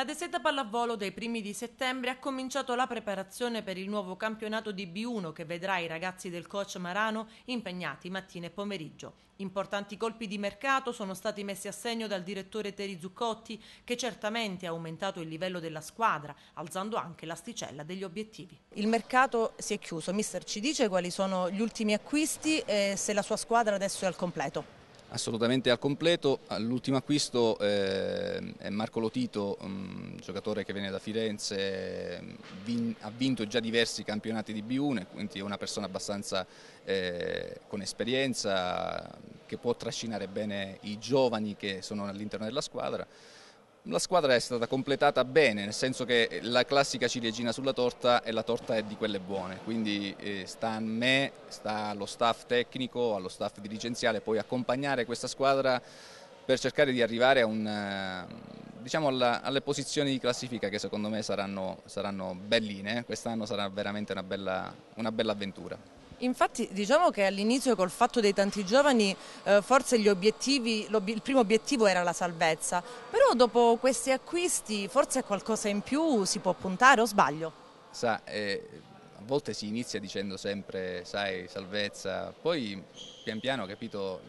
La Deseta Pallavolo dai primi di settembre ha cominciato la preparazione per il nuovo campionato di B1 che vedrà i ragazzi del coach Marano impegnati mattina e pomeriggio. Importanti colpi di mercato sono stati messi a segno dal direttore Teri Zuccotti che certamente ha aumentato il livello della squadra, alzando anche l'asticella degli obiettivi. Il mercato si è chiuso, mister ci dice quali sono gli ultimi acquisti e se la sua squadra adesso è al completo. Assolutamente al completo, l'ultimo acquisto eh, è Marco Lotito, giocatore che viene da Firenze, ha vinto già diversi campionati di B1, quindi è una persona abbastanza eh, con esperienza che può trascinare bene i giovani che sono all'interno della squadra. La squadra è stata completata bene, nel senso che la classica ciliegina sulla torta e la torta è di quelle buone, quindi eh, sta a me, sta allo staff tecnico, allo staff dirigenziale, poi accompagnare questa squadra per cercare di arrivare un, eh, diciamo alla, alle posizioni di classifica che secondo me saranno, saranno belline, quest'anno sarà veramente una bella, una bella avventura. Infatti diciamo che all'inizio col fatto dei tanti giovani eh, forse il primo obiettivo era la salvezza, però dopo questi acquisti forse qualcosa in più si può puntare o sbaglio? Sa, eh, a volte si inizia dicendo sempre sai salvezza, poi pian piano capito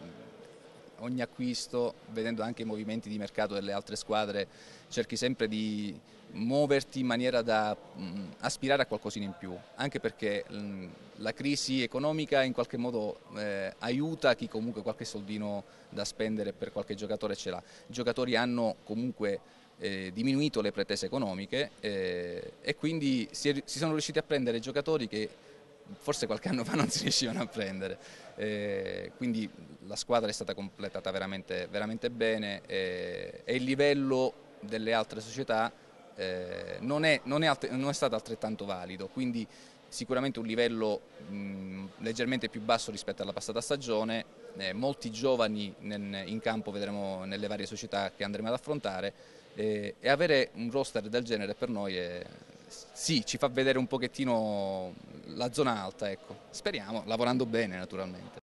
ogni acquisto, vedendo anche i movimenti di mercato delle altre squadre, cerchi sempre di muoverti in maniera da mh, mm, aspirare a qualcosina in più, anche perché mh, mm, la crisi economica in qualche modo eh, aiuta chi comunque qualche soldino da spendere per qualche giocatore ce l'ha. I giocatori hanno comunque eh, diminuito le pretese economiche eh, e quindi si, si, sono riusciti a prendere giocatori che forse qualche anno fa non si riuscivano a prendere. Eh, quindi la squadra è stata completata veramente, veramente bene e, e, il livello delle altre società eh, non, è, non, è non, è, stato altrettanto valido, quindi sicuramente un livello mh, leggermente più basso rispetto alla passata stagione, eh, molti giovani nel, in campo vedremo nelle varie società che andremo ad affrontare eh, e avere un roster del genere per noi è, sì, ci fa vedere un pochettino la zona alta, ecco. speriamo, lavorando bene naturalmente.